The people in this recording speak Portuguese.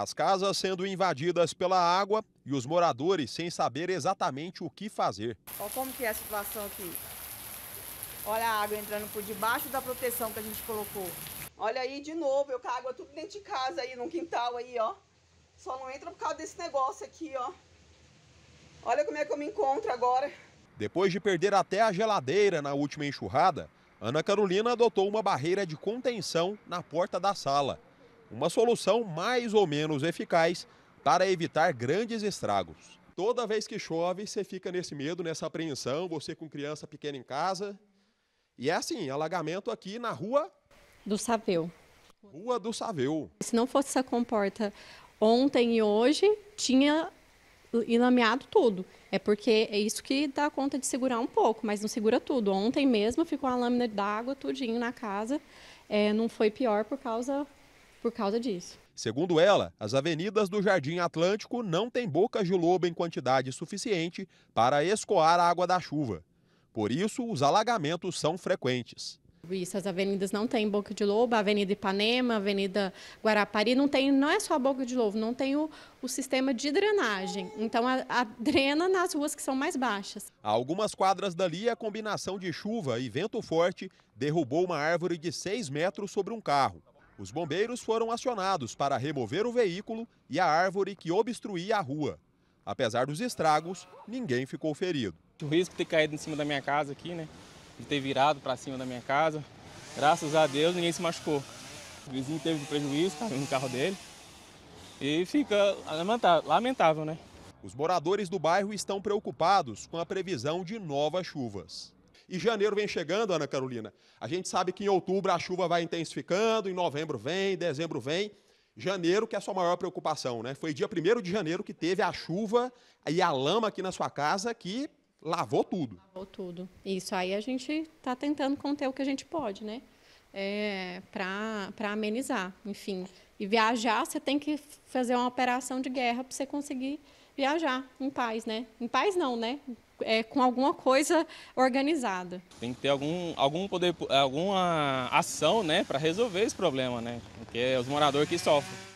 As casas sendo invadidas pela água e os moradores sem saber exatamente o que fazer. Olha como que é a situação aqui. Olha a água entrando por debaixo da proteção que a gente colocou. Olha aí de novo, eu com a água tudo dentro de casa aí, no quintal aí, ó. Só não entra por causa desse negócio aqui, ó. Olha como é que eu me encontro agora. Depois de perder até a geladeira na última enxurrada, Ana Carolina adotou uma barreira de contenção na porta da sala uma solução mais ou menos eficaz para evitar grandes estragos. Toda vez que chove, você fica nesse medo, nessa apreensão, você com criança pequena em casa. E é assim, alagamento aqui na rua do Saveu. Rua do Saveu. Se não fosse essa comporta ontem e hoje, tinha ilameado tudo. É porque é isso que dá conta de segurar um pouco, mas não segura tudo. Ontem mesmo ficou a lâmina d'água tudinho na casa. É, não foi pior por causa por causa disso. Segundo ela, as avenidas do Jardim Atlântico não têm bocas de lobo em quantidade suficiente para escoar a água da chuva. Por isso, os alagamentos são frequentes. Isso, as avenidas não têm boca de lobo, a Avenida Ipanema, a Avenida Guarapari, não tem, não é só a boca de lobo, não tem o, o sistema de drenagem. Então a, a drena nas ruas que são mais baixas. A algumas quadras dali, a combinação de chuva e vento forte derrubou uma árvore de 6 metros sobre um carro. Os bombeiros foram acionados para remover o veículo e a árvore que obstruía a rua. Apesar dos estragos, ninguém ficou ferido. O risco de ter caído em cima da minha casa aqui, né? De ter virado para cima da minha casa. Graças a Deus, ninguém se machucou. O vizinho teve prejuízo, caiu no carro dele. E fica lamentável, né? Os moradores do bairro estão preocupados com a previsão de novas chuvas. E janeiro vem chegando, Ana Carolina. A gente sabe que em outubro a chuva vai intensificando, em novembro vem, em dezembro vem. Janeiro, que é a sua maior preocupação, né? Foi dia 1 de janeiro que teve a chuva e a lama aqui na sua casa que lavou tudo. Lavou tudo. Isso aí a gente está tentando conter o que a gente pode, né? É, para amenizar, enfim. E viajar, você tem que fazer uma operação de guerra para você conseguir viajar em paz, né? Em paz não, né? é, com alguma coisa organizada. Tem que ter algum, algum poder, alguma ação né, para resolver esse problema, né? Porque é os moradores que sofrem.